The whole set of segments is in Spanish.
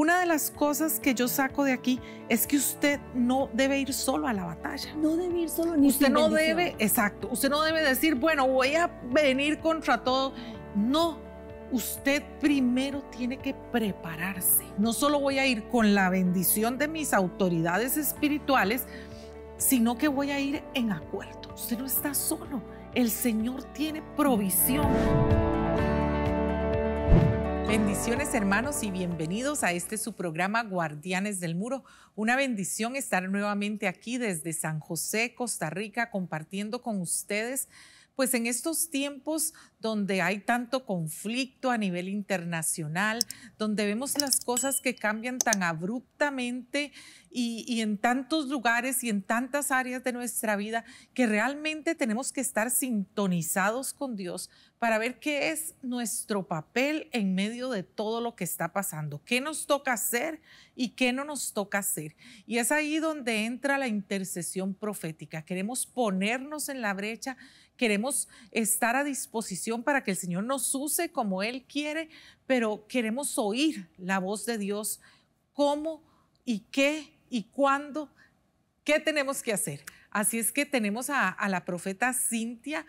Una de las cosas que yo saco de aquí es que usted no debe ir solo a la batalla. No debe ir solo ni Usted no debe, exacto, usted no debe decir, bueno, voy a venir contra todo. No, usted primero tiene que prepararse. No solo voy a ir con la bendición de mis autoridades espirituales, sino que voy a ir en acuerdo. Usted no está solo. El Señor tiene provisión. Bendiciones hermanos y bienvenidos a este su programa Guardianes del Muro. Una bendición estar nuevamente aquí desde San José, Costa Rica, compartiendo con ustedes pues en estos tiempos donde hay tanto conflicto a nivel internacional, donde vemos las cosas que cambian tan abruptamente y, en tantos lugares y en tantas áreas de nuestra vida, que realmente tenemos que estar sintonizados con Dios para ver qué es nuestro papel en medio de todo lo que está pasando, qué nos toca hacer y qué no nos toca hacer. Y es ahí donde entra la intercesión profética. Queremos ponernos en la brecha queremos estar a disposición para que el Señor nos use como Él quiere, pero queremos oír la voz de Dios, cómo y qué y cuándo, qué tenemos que hacer. Así es que tenemos a, la profeta Cintia.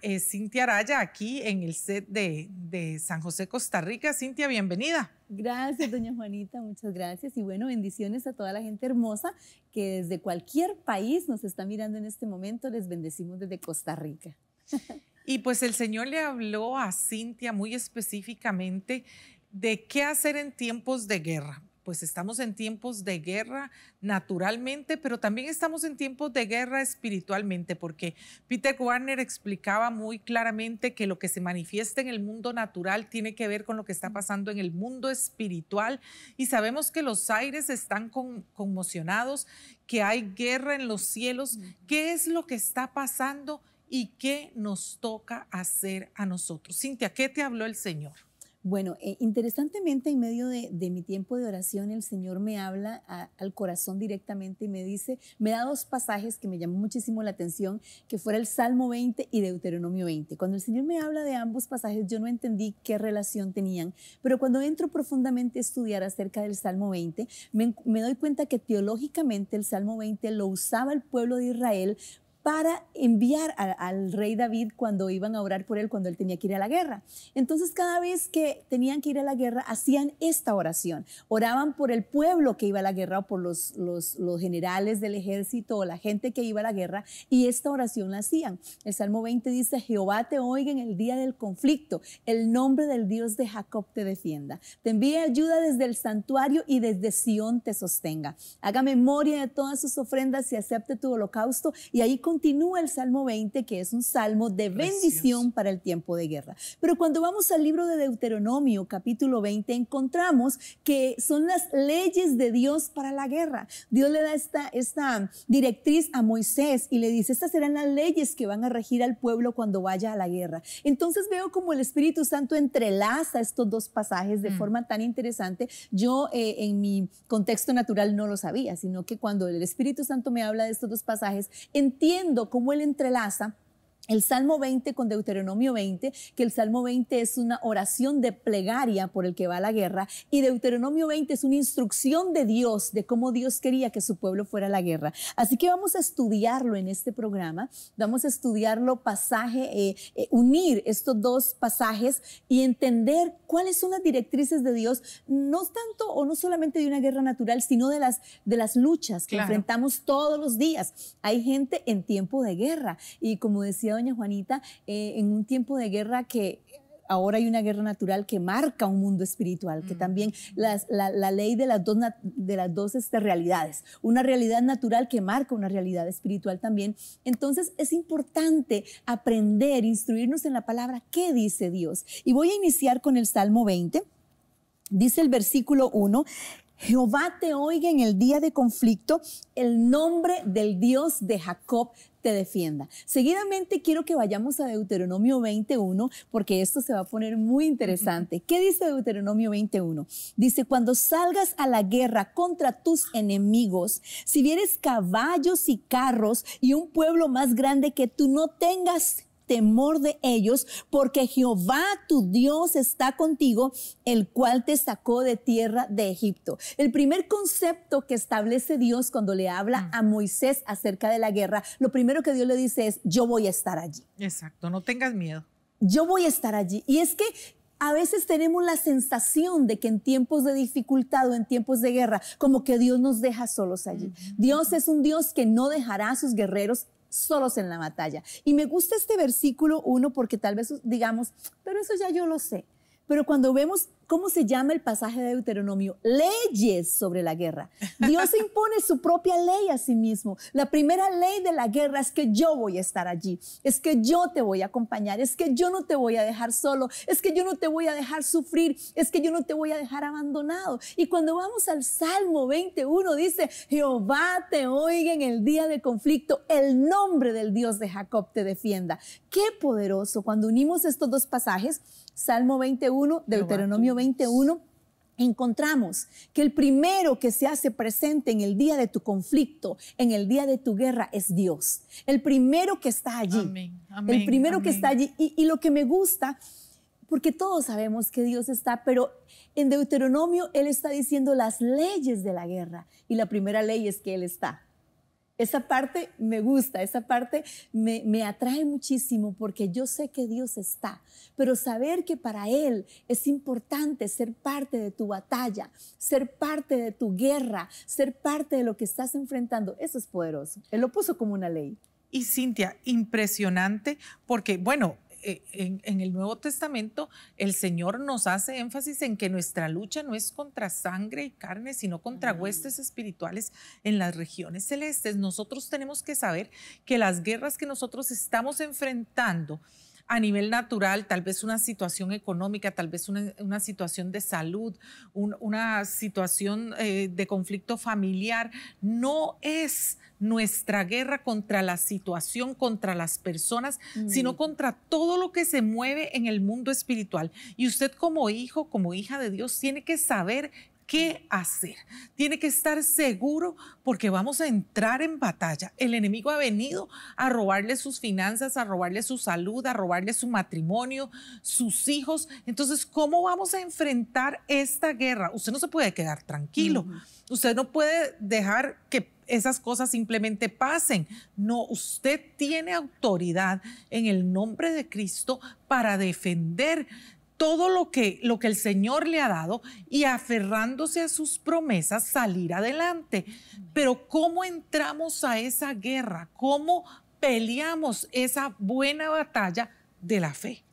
Eh, Cintia Araya aquí en el set de, de San José, Costa Rica. Cintia, bienvenida. Gracias, doña Juanita, muchas gracias. Y bueno, bendiciones a toda la gente hermosa que desde cualquier país nos está mirando en este momento. Les bendecimos desde Costa Rica. Y pues el Señor le habló a Cintia muy específicamente de qué hacer en tiempos de guerra pues estamos en tiempos de guerra naturalmente, pero también estamos en tiempos de guerra espiritualmente, porque Peter Warner explicaba muy claramente que lo que se manifiesta en el mundo natural tiene que ver con lo que está pasando en el mundo espiritual y sabemos que los aires están conmocionados, que hay guerra en los cielos. ¿Qué es lo que está pasando y qué nos toca hacer a nosotros? Cintia, ¿qué te habló el Señor? Bueno, eh, interesantemente, en medio de, mi tiempo de oración, el Señor me habla al corazón directamente y me dice, me da dos pasajes que me llamó muchísimo la atención, que fuera el Salmo 20 y Deuteronomio 20. Cuando el Señor me habla de ambos pasajes, yo no entendí qué relación tenían, pero cuando entro profundamente a estudiar acerca del Salmo 20, me doy cuenta que teológicamente el Salmo 20 lo usaba el pueblo de Israel para enviar al rey David cuando iban a orar por él, cuando él tenía que ir a la guerra. Entonces cada vez que tenían que ir a la guerra, hacían esta oración. Oraban por el pueblo que iba a la guerra o por los, los, generales del ejército o la gente que iba a la guerra y esta oración la hacían. El Salmo 20 dice, Jehová te oiga en el día del conflicto, el nombre del Dios de Jacob te defienda, te envíe ayuda desde el santuario y desde Sión te sostenga. Haga memoria de todas sus ofrendas y acepte tu holocausto y ahí con continúa el Salmo 20, que es un salmo de bendición para el tiempo de guerra. Pero cuando vamos al libro de Deuteronomio, capítulo 20, encontramos que son las leyes de Dios para la guerra. Dios le da esta, esta directriz a Moisés y le dice, estas serán las leyes que van a regir al pueblo cuando vaya a la guerra. Entonces veo como el Espíritu Santo entrelaza estos dos pasajes de mm. forma tan interesante. Yo eh, en mi contexto natural no lo sabía, sino que cuando el Espíritu Santo me habla de estos dos pasajes, entiendo como cómo él entrelaza el Salmo 20 con Deuteronomio 20, que el Salmo 20 es una oración de plegaria por el que va a la guerra, y Deuteronomio 20 es una instrucción de Dios de cómo Dios quería que su pueblo fuera a la guerra. Así que vamos a estudiarlo en este programa, vamos a estudiarlo pasaje, eh, eh, unir estos dos pasajes y entender cuáles son las directrices de Dios, no tanto o no solamente de una guerra natural, sino de las, de las luchas que enfrentamos todos los días. Hay gente en tiempo de guerra y como decía doña Juanita, eh, en un tiempo de guerra que ahora hay una guerra natural que marca un mundo espiritual, que mm. también la, ley de las dos, de las dos este, realidades, una realidad natural que marca una realidad espiritual también. Entonces es importante aprender, instruirnos en la palabra, qué dice Dios. Y voy a iniciar con el Salmo 20. Dice el versículo 1, Jehová te oiga en el día de conflicto, el nombre del Dios de Jacob te defienda. Seguidamente quiero que vayamos a Deuteronomio 21 porque esto se va a poner muy interesante. ¿Qué dice Deuteronomio 21? Dice, cuando salgas a la guerra contra tus enemigos, si vieres caballos y carros y un pueblo más grande que tú no tengas temor de ellos, porque Jehová tu Dios está contigo, el cual te sacó de tierra de Egipto. El primer concepto que establece Dios cuando le habla mm. a Moisés acerca de la guerra, lo primero que Dios le dice es, yo voy a estar allí. Exacto, no tengas miedo. Yo voy a estar allí. Y es que a veces tenemos la sensación de que en tiempos de dificultad o en tiempos de guerra, como que Dios nos deja solos allí. Dios es un Dios que no dejará a sus guerreros solos en la batalla. Y me gusta este versículo 1 porque tal vez digamos, pero eso ya yo lo sé. Pero cuando vemos ¿Cómo se llama el pasaje de Deuteronomio? Leyes sobre la guerra. Dios impone su propia ley a sí mismo. La primera ley de la guerra es que yo voy a estar allí, es que yo te voy a acompañar, es que yo no te voy a dejar solo, es que yo no te voy a dejar sufrir, es que yo no te voy a dejar abandonado. Y cuando vamos al Salmo 21 dice, Jehová te oiga en el día de conflicto, el nombre del Dios de Jacob te defienda. Qué poderoso cuando unimos estos dos pasajes, Salmo 21, Deuteronomio 21, encontramos que el primero que se hace presente en el día de tu conflicto, en el día de tu guerra, es Dios. El primero que está allí. el primero que está allí. y, lo que me gusta, porque todos sabemos que Dios está, pero en Deuteronomio Él está diciendo las leyes de la guerra. Y la primera ley es que Él está. Esa parte me gusta, esa parte me, atrae muchísimo porque yo sé que Dios está, pero saber que para Él es importante ser parte de tu batalla, ser parte de tu guerra, ser parte de lo que estás enfrentando, eso es poderoso. Él lo puso como una ley. Y Cintia, impresionante porque, bueno, eh, en, el Nuevo Testamento el Señor nos hace énfasis en que nuestra lucha no es contra sangre y carne, sino contra mm. huestes espirituales en las regiones celestes. Nosotros tenemos que saber que las guerras que nosotros estamos enfrentando, a nivel natural, tal vez una situación económica, tal vez una, situación de salud, una situación eh, de conflicto familiar. No es nuestra guerra contra la situación, contra las personas, mm. sino contra todo lo que se mueve en el mundo espiritual. Y usted como hijo, como hija de Dios, tiene que saber qué hacer. Tiene que estar seguro porque vamos a entrar en batalla. El enemigo ha venido a robarle sus finanzas, a robarle su salud, a robarle su matrimonio, sus hijos. Entonces, ¿cómo vamos a enfrentar esta guerra? Usted no se puede quedar tranquilo. Usted no puede dejar que esas cosas simplemente pasen. No, usted tiene autoridad en el nombre de Cristo para defender todo lo que, lo que el Señor le ha dado y aferrándose a sus promesas salir adelante. Pero ¿cómo entramos a esa guerra? ¿Cómo peleamos esa buena batalla de la fe?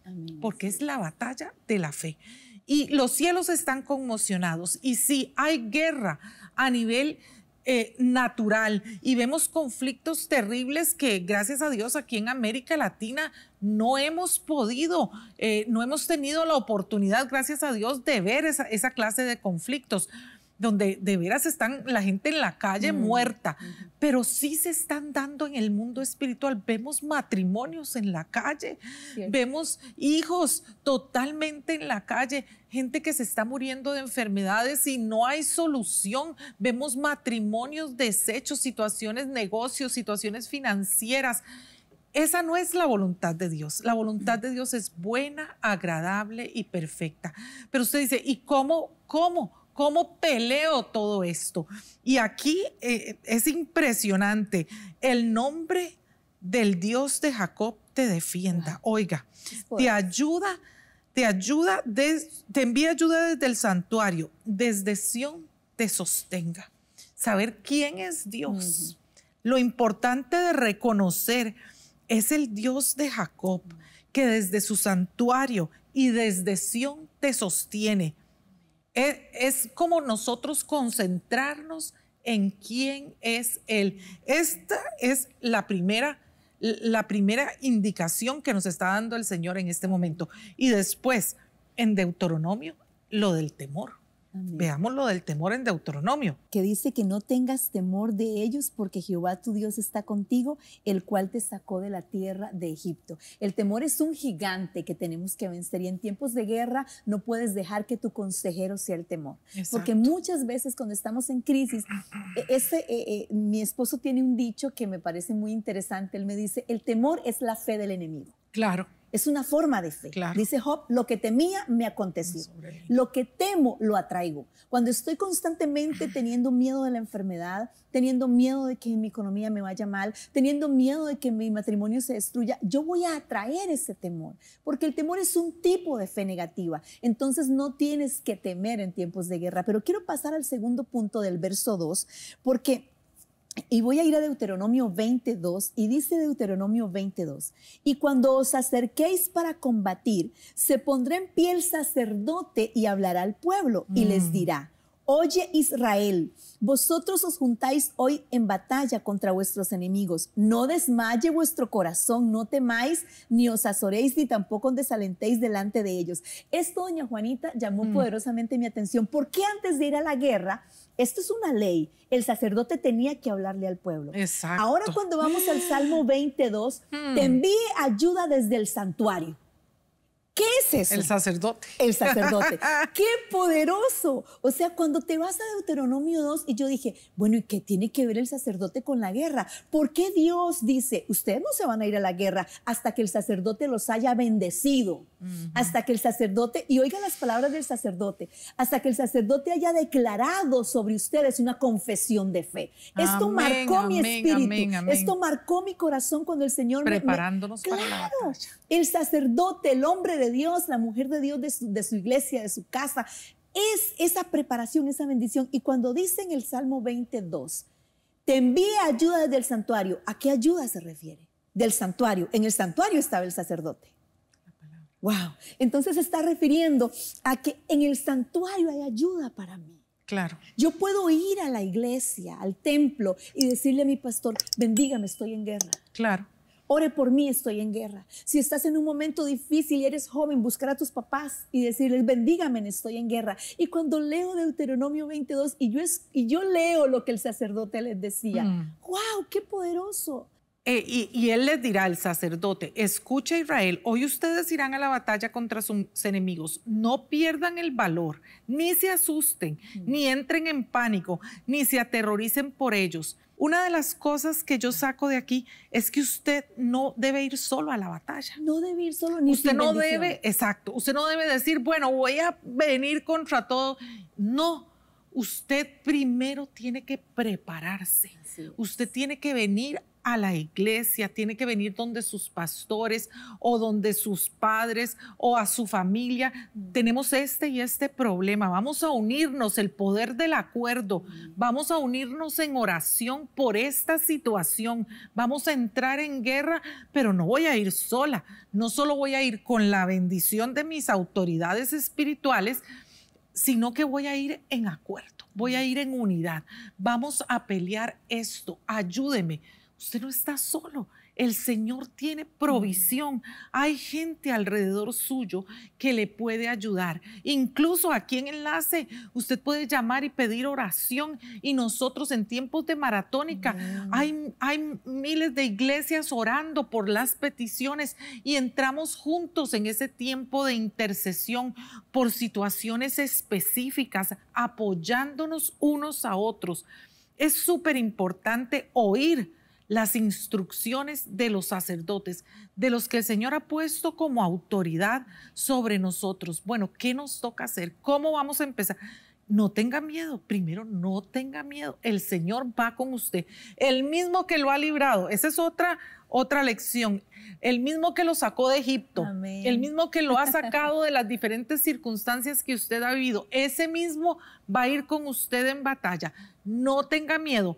Porque es la batalla de la fe. Y los cielos están conmocionados. Y si hay guerra a nivel eh, natural y vemos conflictos terribles que gracias a Dios aquí en América Latina no hemos podido, eh, no hemos tenido la oportunidad, gracias a Dios, de ver esa, clase de conflictos donde de veras están la gente en la calle mm. muerta, pero sí se están dando en el mundo espiritual. Vemos matrimonios en la calle, vemos hijos totalmente en la calle, gente que se está muriendo de enfermedades y no hay solución. Vemos matrimonios deshechos, situaciones, negocios, situaciones financieras. Esa no es la voluntad de Dios. La voluntad de Dios es buena, agradable y perfecta. Pero usted dice, ¿y cómo, cómo, cómo peleo todo esto? Y aquí eh, es impresionante. El nombre del Dios de Jacob te defienda. Oiga, te ayuda, te ayuda, te envía ayuda desde el santuario, desde Sión te sostenga. Saber quién es Dios. Lo importante de reconocer es el Dios de Jacob, que desde su santuario y desde Sión te sostiene. E, es, como nosotros concentrarnos en quién es Él. Esta es la primera, la primera indicación que nos está dando el Señor en este momento. Y después, en Deuteronomio, lo del temor. Veamos lo del temor en Deuteronomio. Que dice que no tengas temor de ellos porque Jehová tu Dios está contigo, el cual te sacó de la tierra de Egipto. El temor es un gigante que tenemos que vencer y en tiempos de guerra no puedes dejar que tu consejero sea el temor. Porque muchas veces cuando estamos en crisis, e-, ese, e-, e-, mi esposo tiene un dicho que me parece muy interesante. Él me dice, el temor es la fe del enemigo. Claro. Es una forma de fe. Dice Job, lo que temía me aconteció. Lo que temo lo atraigo. Cuando estoy constantemente teniendo miedo de la enfermedad, teniendo miedo de que mi economía me vaya mal, teniendo miedo de que mi matrimonio se destruya, yo voy a atraer ese temor, porque el temor es un tipo de fe negativa. Entonces no tienes que temer en tiempos de guerra. Pero quiero pasar al segundo punto del verso 2, porque y voy a ir a Deuteronomio 22 y dice Deuteronomio 22, y cuando os acerquéis para combatir, se pondrá en pie el sacerdote y hablará al pueblo y les mm. dirá, Oye Israel, vosotros os juntáis hoy en batalla contra vuestros enemigos. No desmaye vuestro corazón, no temáis, ni os azoréis, ni tampoco os desalentéis delante de ellos. Esto, doña Juanita, llamó mm. poderosamente mi atención. ¿Por qué antes de ir a la guerra esto es una ley. El sacerdote tenía que hablarle al pueblo. Exacto. Ahora cuando vamos al Salmo 22, te hmm. envíe ayuda desde el santuario. ¿Qué es eso? El sacerdote. El sacerdote. ¡Qué poderoso! O sea, cuando te vas a Deuteronomio 2 y yo dije, bueno, ¿y qué tiene que ver el sacerdote con la guerra? ¿Por qué Dios dice, ustedes no se van a ir a la guerra hasta que el sacerdote los haya bendecido? hasta que el sacerdote, y oigan las palabras del sacerdote, hasta que el sacerdote haya declarado sobre ustedes una confesión de fe. Esto marcó mi espíritu, esto marcó mi corazón cuando el Señor Preparándonos me... Preparándonos para la El sacerdote, el hombre de Dios, la mujer de Dios de su, de su iglesia, de su casa, es esa preparación, esa bendición. Y cuando dice en el Salmo 22, te envía ayuda desde el santuario, ¿a qué ayuda se refiere? Del santuario. En el santuario estaba el sacerdote. Wow. Entonces está refiriendo a que en el santuario hay ayuda para mí. Claro. Yo puedo ir a la iglesia, al templo y decirle a mi pastor, bendígame, estoy en guerra. Claro. Ore por mí, estoy en guerra. Si estás en un momento difícil y eres joven, buscar a tus papás y decirles, bendígame, estoy en guerra. Y cuando leo Deuteronomio 22 y yo, y yo leo lo que el sacerdote les decía, wow, mm. qué poderoso. Eh, y, él les dirá al sacerdote, escucha Israel, hoy ustedes irán a la batalla contra sus enemigos, no pierdan el valor, ni se asusten, mm. ni entren en pánico, ni se aterroricen por ellos. Una de las cosas que yo saco de aquí es que usted no debe ir solo a la batalla. No debe ir solo ni Usted no debe, exacto, usted no debe decir, bueno, voy a venir contra todo. No, usted primero tiene que prepararse. Usted tiene que venir a la iglesia, tiene que venir donde sus pastores o donde sus padres o a su familia. Tenemos este y este problema. Vamos a unirnos, el poder del acuerdo. Mm. Vamos a unirnos en oración por esta situación. Vamos a entrar en guerra, pero no voy a ir sola. No solo voy a ir con la bendición de mis autoridades espirituales, sino que voy a ir en acuerdo, voy a mm. ir en unidad. Vamos a pelear esto, ayúdeme. Usted no está solo. El Señor tiene mm. provisión. Hay gente alrededor suyo que le puede ayudar. Incluso aquí en Enlace, usted puede llamar y pedir oración. Y nosotros en tiempos de maratónica, hay, hay, miles de iglesias orando por las peticiones y entramos juntos en ese tiempo de intercesión por situaciones específicas, apoyándonos unos a otros. Es súper importante oír las instrucciones de los sacerdotes, de los que el Señor ha puesto como autoridad sobre nosotros. Bueno, ¿qué nos toca hacer? ¿Cómo vamos a empezar? No tenga miedo, primero no tenga miedo, el Señor va con usted, el mismo que lo ha librado, esa es otra otra lección, el mismo que lo sacó de Egipto, el mismo que lo ha sacado de las diferentes circunstancias que usted ha vivido, ese mismo va a ir con usted en batalla. No tenga miedo,